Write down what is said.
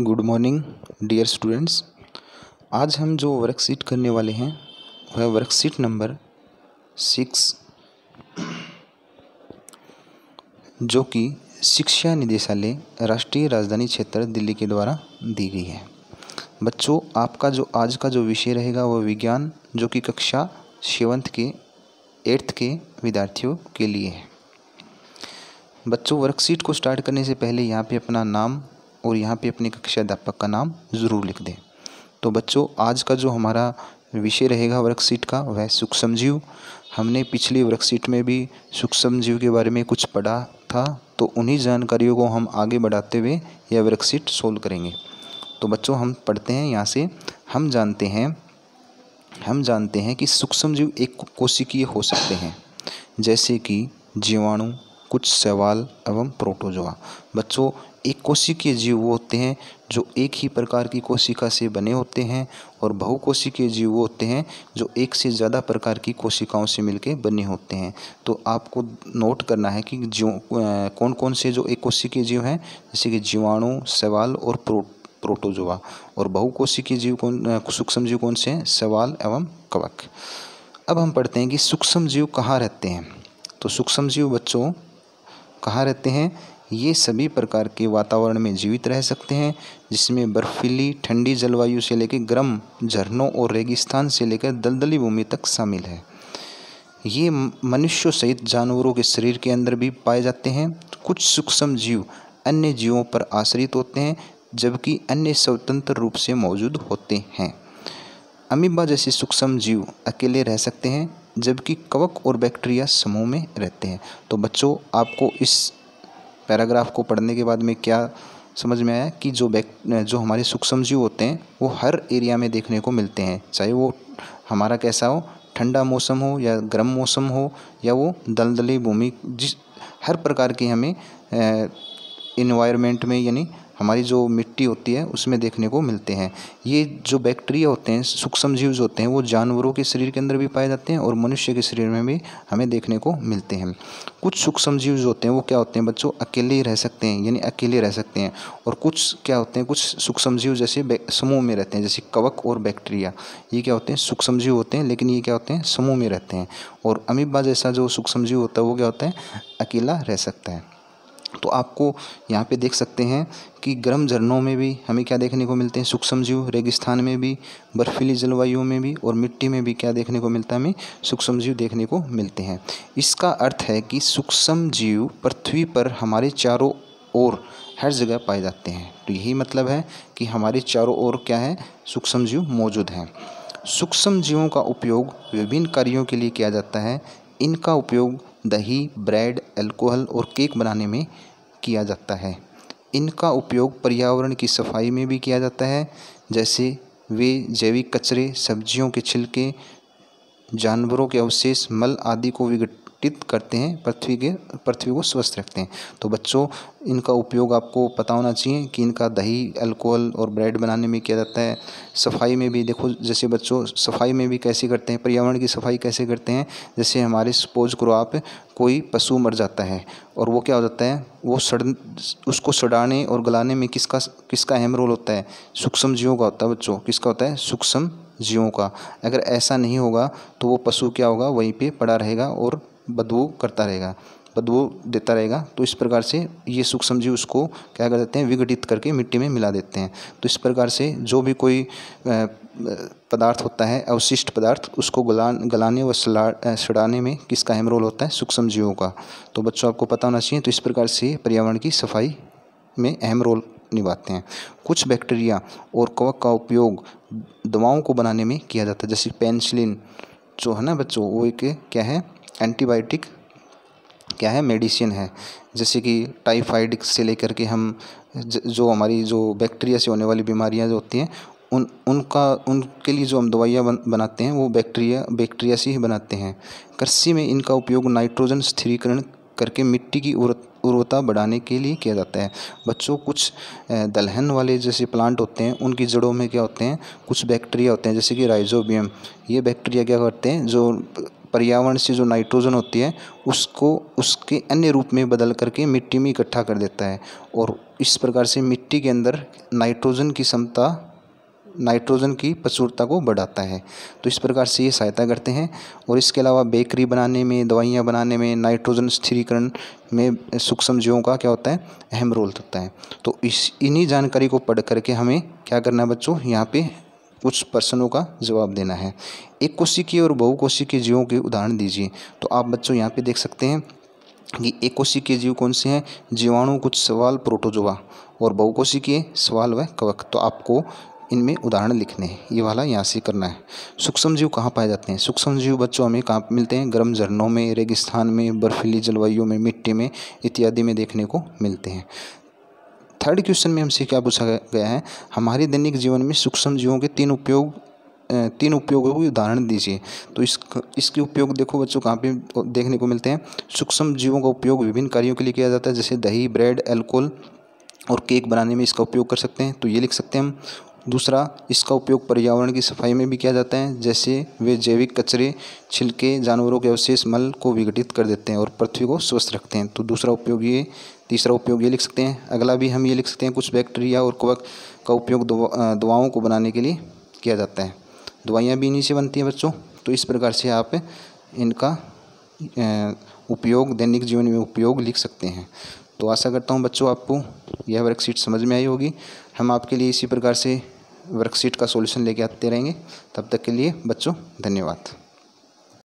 good morning dear students आज हम जो वर्कशीट करने वाले हैं वह वर्कशीट नंबर सिक्स जो कि शिक्षा निदेशालय राष्ट्रीय राजधानी क्षेत्र दिल्ली के द्वारा दी गई है बच्चों आपका जो आज का जो विषय रहेगा वह विज्ञान जो कि कक्षा सेवन्थ के एट्थ के विद्यार्थियों के लिए है बच्चों वर्कशीट को स्टार्ट करने से पहले यहाँ पे अपना नाम और यहाँ पे अपने कक्षा अध्यापक का नाम ज़रूर लिख दें तो बच्चों आज का जो हमारा विषय रहेगा वर्कशीट का वह सूक्ष्म जीव हमने पिछली वर्कशीट में भी सूक्ष्म जीव के बारे में कुछ पढ़ा था तो उन्हीं जानकारियों को हम आगे बढ़ाते हुए यह वर्कशीट सोल्व करेंगे तो बच्चों हम पढ़ते हैं यहाँ से हम जानते हैं हम जानते हैं कि सूक्ष्म जीव एक कोशिकीय हो सकते हैं जैसे कि जीवाणु कुछ सवाल एवं प्रोटोजोआ बच्चों एक कोशिकीय जीव वो होते हैं जो एक ही प्रकार की कोशिका से बने होते हैं और बहुकोशिकीय जीव वो होते हैं जो एक से ज़्यादा प्रकार की कोशिकाओं से मिलकर बने होते हैं तो आपको नोट करना है कि जीव कौन कौन से जो एक कोशिकीय जीव हैं जैसे कि जीवाणु सवाल और प्रो प्रोटोजोआ और बहुकोशिकीय जीव कौन सूक्ष्म जीव कौन से हैं सवाल एवं कवक अब हम पढ़ते हैं कि सूक्ष्म जीव कहाँ रहते हैं तो सूक्ष्म जीव बच्चों कहाँ रहते हैं ये सभी प्रकार के वातावरण में जीवित रह सकते हैं जिसमें बर्फीली ठंडी जलवायु से लेकर गर्म झरनों और रेगिस्तान से लेकर दलदली भूमि तक शामिल है ये मनुष्यों सहित जानवरों के शरीर के अंदर भी पाए जाते हैं कुछ सूक्ष्म जीव अन्य जीवों पर आश्रित होते हैं जबकि अन्य स्वतंत्र रूप से मौजूद होते हैं अमीबा जैसे सूक्ष्म जीव अकेले रह सकते हैं जबकि कवक और बैक्टीरिया समूह में रहते हैं तो बच्चों आपको इस पैराग्राफ को पढ़ने के बाद में क्या समझ में आया कि जो बैक जो हमारे सूक्ष्म जीव होते हैं वो हर एरिया में देखने को मिलते हैं चाहे वो हमारा कैसा हो ठंडा मौसम हो या गर्म मौसम हो या वो दलदली भूमि जिस हर प्रकार की हमें इन्वायरमेंट में यानी हमारी जो मिट्टी होती है उसमें देखने को मिलते हैं ये जो बैक्टीरिया होते हैं सूक्ष्म जीव होते हैं वो जानवरों के शरीर के अंदर भी पाए जाते हैं और मनुष्य के शरीर में भी हमें देखने को मिलते हैं कुछ सूक्ष्म जीव होते हैं वो क्या होते हैं बच्चों अकेले ही रह सकते हैं यानी अकेले रह सकते हैं और कुछ क्या होते हैं कुछ सूक्ष्म जीव जैसे समूह में रहते हैं जैसे कवक और बैक्टीरिया ये क्या होते हैं सूक्ष्म जीव होते हैं लेकिन ये क्या होते हैं समूह में रहते हैं और अमीबा जैसा जो सूक्ष्म जीव होता है वो क्या होता है अकेला रह सकता है तो आपको यहाँ पे देख सकते हैं कि गर्म झरनों में भी हमें क्या देखने को मिलते हैं सूक्ष्म जीव रेगिस्तान में भी बर्फीली जलवायु में भी और मिट्टी में भी क्या देखने को मिलता है हमें सूक्ष्म जीव देखने को मिलते हैं इसका अर्थ है कि सूक्ष्म जीव पृथ्वी पर हमारे चारों ओर हर जगह पाए जाते हैं तो यही मतलब है कि हमारे चारों ओर क्या है सूक्ष्म जीव मौजूद हैं सूक्ष्म जीवों का उपयोग विभिन्न कार्यों के लिए किया जाता है इनका उपयोग दही ब्रेड अल्कोहल और केक बनाने में किया जाता है इनका उपयोग पर्यावरण की सफाई में भी किया जाता है जैसे वे जैविक कचरे सब्जियों के छिलके जानवरों के अवशेष मल आदि को विघट प्रतिष्ठित करते हैं पृथ्वी के पृथ्वी को स्वस्थ रखते हैं तो बच्चों इनका उपयोग आपको पता होना चाहिए कि इनका दही अल्कोहल और ब्रेड बनाने में किया जाता है सफाई में भी देखो जैसे बच्चों सफाई में भी कैसे करते हैं पर्यावरण की सफाई कैसे करते हैं जैसे हमारे सपोज करो आप कोई पशु मर जाता है और वो क्या हो जाता है वो सड़ उसको सड़ाने और गलाने में किसका किसका अहम रोल होता है सूक्ष्म जीवों का होता है बच्चों किसका होता है सूक्ष्म जीवों का अगर ऐसा नहीं होगा तो वो पशु क्या होगा वहीं पे पड़ा रहेगा और बदबू करता रहेगा बदबू देता रहेगा तो इस प्रकार से ये सूक्ष्म समझी उसको क्या कर देते हैं विघटित करके मिट्टी में मिला देते हैं तो इस प्रकार से जो भी कोई पदार्थ होता है अवशिष्ट पदार्थ उसको गला गलाने व सड़ाने में किसका अहम रोल होता है सूक्ष्म जीवों का तो बच्चों आपको पता होना चाहिए तो इस प्रकार से पर्यावरण की सफाई में अहम रोल निभाते हैं कुछ बैक्टीरिया और कवक का उपयोग दवाओं को बनाने में किया जाता है जैसे पेंसिलिन जो है ना बच्चों वो एक क्या है एंटीबायोटिक क्या है मेडिसिन है जैसे कि टाइफाइड से लेकर के हम जो हमारी जो बैक्टीरिया से होने वाली बीमारियां जो होती हैं उन उनका उनके लिए जो हम दवाइयाँ बन, बनाते हैं वो बैक्टीरिया बैक्टीरिया से ही बनाते हैं कृषि में इनका उपयोग नाइट्रोजन स्थिरीकरण करके मिट्टी की उर्वरता बढ़ाने के लिए किया जाता है बच्चों कुछ दलहन वाले जैसे प्लांट होते हैं उनकी जड़ों में क्या होते हैं कुछ बैक्टीरिया होते हैं जैसे कि राइजोबियम ये बैक्टीरिया क्या करते हैं जो पर्यावरण से जो नाइट्रोजन होती है उसको उसके अन्य रूप में बदल करके मिट्टी में इकट्ठा कर देता है और इस प्रकार से मिट्टी के अंदर नाइट्रोजन की क्षमता नाइट्रोजन की प्रचुरता को बढ़ाता है तो इस प्रकार से ये सहायता करते हैं और इसके अलावा बेकरी बनाने में दवाइयाँ बनाने में नाइट्रोजन स्थिरीकरण में सूक्ष्म जीवों का क्या होता है अहम रोल होता है तो इस इन्हीं जानकारी को पढ़ करके हमें क्या करना है बच्चों यहाँ पे कुछ प्रश्नों का जवाब देना है एक कोशिकीय और बहुकोशिकीय जीवों के उदाहरण दीजिए तो आप बच्चों यहाँ पे देख सकते हैं कि एक कोशिकीय जीव कौन से हैं जीवाणु कुछ सवाल प्रोटोजोवा और बहुकोशिकीय सवाल व कवक तो आपको इनमें उदाहरण लिखने हैं ये वाला यहाँ से करना है सूक्ष्म जीव कहाँ पाए जाते हैं सूक्ष्म जीव बच्चों हमें कहाँ मिलते हैं गर्म झरनों में रेगिस्तान में बर्फीली जलवायु में मिट्टी में इत्यादि में देखने को मिलते हैं थर्ड क्वेश्चन में हमसे क्या पूछा गया है हमारे दैनिक जीवन में सूक्ष्म जीवों के तीन उपयोग तीन उपयोगों के उदाहरण दीजिए तो इस इसके उपयोग देखो बच्चों कहाँ पे देखने को मिलते हैं सूक्ष्म जीवों का उपयोग विभिन्न कार्यों के लिए किया जाता है जैसे दही ब्रेड एल्कोहल और केक बनाने में इसका उपयोग कर सकते हैं तो ये लिख सकते हैं हम दूसरा इसका उपयोग पर्यावरण की सफाई में भी किया जाता है जैसे वे जैविक कचरे छिलके जानवरों के अवशेष मल को विघटित कर देते हैं और पृथ्वी को स्वस्थ रखते हैं तो दूसरा उपयोग ये तीसरा उपयोग ये लिख सकते हैं अगला भी हम ये लिख सकते हैं कुछ बैक्टीरिया और कवक का उपयोग दवाओं को बनाने के लिए किया जाता है दवाइयाँ भी इन्हीं से बनती हैं बच्चों तो इस प्रकार से आप इनका उपयोग दैनिक जीवन में उपयोग लिख सकते हैं तो आशा करता हूँ बच्चों आपको यह वर्कशीट समझ में आई होगी हम आपके लिए इसी प्रकार से वर्कशीट का सॉल्यूशन लेके आते रहेंगे तब तक के लिए बच्चों धन्यवाद